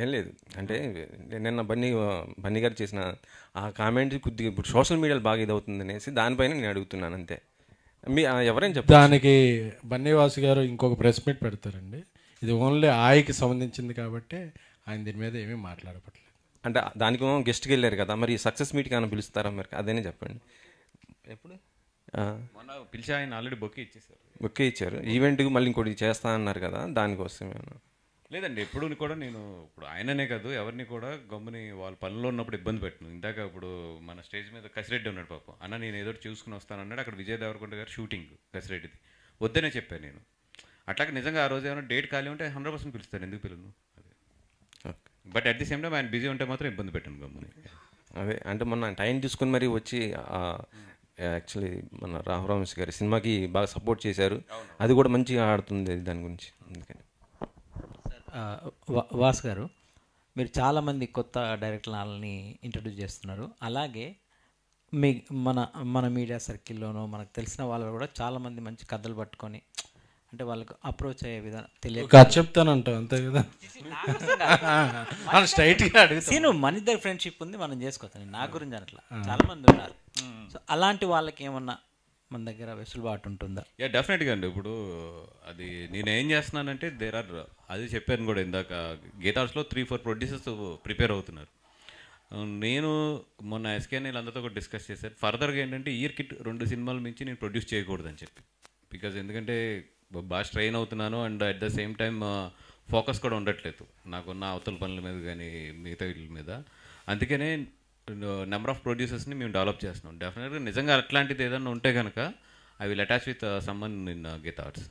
ఏం లేదు అంటే నిన్న బన్నీ బన్నీ గారు చేసిన ఆ కామెంట్ కొద్దిగా ఇప్పుడు సోషల్ మీడియాలో బాగా ఇదవుతుంది అనేసి దానిపైన నేను అడుగుతున్నాను అంతే మీ ఎవరైనా చెప్తారు దానికి బన్నీవాసు గారు ఇంకొక ప్రెస్ మీట్ పెడతారండి ఇది ఓన్లీ ఆయకి సంబంధించింది కాబట్టి ఆయన దీని మీద ఏమీ మాట్లాడపట్లేదు అంటే దానికి గెస్ట్కి వెళ్ళారు కదా మరి సక్సెస్ మీట్కి ఆయన పిలుస్తారా మరి అదేనే చెప్పండి ఎప్పుడు మొన్న పిలిచి ఆయన ఆల్రెడీ బొక్కే ఇచ్చేసారు బొక్కే ఇచ్చారు ఈవెంట్కి మళ్ళీ ఇంకోటి చేస్తా అన్నారు కదా దానికోసం ఏమన్నా లేదండి ఎప్పుడు కూడా నేను ఇప్పుడు ఆయననే కాదు ఎవరిని కూడా గమ్ముని వాళ్ళ పనిలో ఉన్నప్పుడు ఇబ్బంది పెట్టను ఇందాక ఇప్పుడు మన స్టేజ్ మీద కసిరెడ్డి ఉన్నాడు పాపం అన్న నేను ఏదో చూసుకుని అన్నాడు అక్కడ విజయ్ దేవరకొండ గారు షూటింగ్ కసిరెడ్డిది వద్దనే చెప్పాను నేను అట్లాగే నిజంగా ఆ రోజు ఏమైనా డేట్ ఖాళీ ఉంటే హండ్రెడ్ పర్సెంట్ పిలుస్తాను ఎందుకు పిల్లలు but at the same time ఆయన బిజీ ఉంటే మాత్రం ఇబ్బంది పెట్టాను గమ్ముని అదే అంటే మొన్న టైం తీసుకుని మరి వచ్చి యాక్చువల్లీ మన రాహుల్ గారి సినిమాకి బాగా సపోర్ట్ చేశారు అది కూడా మంచిగా ఆడుతుంది దాని గురించి అందుకని వాస్ గారు మీరు చాలామంది కొత్త డైరెక్టర్లని ఇంట్రడ్యూస్ చేస్తున్నారు అలాగే మీ మన మన మీడియా సర్కిల్లోనూ మనకు తెలిసిన వాళ్ళు కూడా చాలామంది మంచి కథలు పట్టుకొని అంటే వాళ్ళకు అప్రోచ్ అయ్యే విధానం చెప్తాను చెప్తానంట అంతే కదా స్ట్రైట్గా నేను మన ఇద్దరు ఫ్రెండ్షిప్ ఉంది మనం చేసుకోవచ్చు నా గురించి చాలా చాలామంది ఉన్నారు సో అలాంటి వాళ్ళకి ఏమన్నా మన దగ్గర వెసులుబాటు ఉంటుందా యా డెఫినెట్గా అండి ఇప్పుడు అది నేను ఏం చేస్తున్నానంటే దేర్ ఆర్ అది చెప్పాను కూడా ఇందాక గీతార్స్లో త్రీ ఫోర్ ప్రొడ్యూసర్స్ ప్రిపేర్ అవుతున్నారు నేను మొన్న ఎస్కేఎన్ వీళ్ళందరితో కూడా డిస్కస్ చేశాను ఫర్దర్గా ఏంటంటే ఇయర్ కిట్ రెండు సినిమాలు మించి నేను ప్రొడ్యూస్ చేయకూడదని చెప్పి బికాజ్ ఎందుకంటే బాగా స్ట్రెయిన్ అవుతున్నాను and at the same time focus కూడా ఉండట్లేదు నాకున్న అవతల పనుల మీద కానీ మిగతా వీటి మీద అందుకనే నెంబర్ ఆఫ్ ప్రొడ్యూసర్స్ని మేము డెవలప్ చేస్తున్నాం డెఫినెట్గా నిజంగా అట్లాంటిది ఏదన్నా ఉంటే కనుక ఐ విల్ అటాచ్ విత్ సంబంధ్ ఇన్ గీత ఆర్ట్స్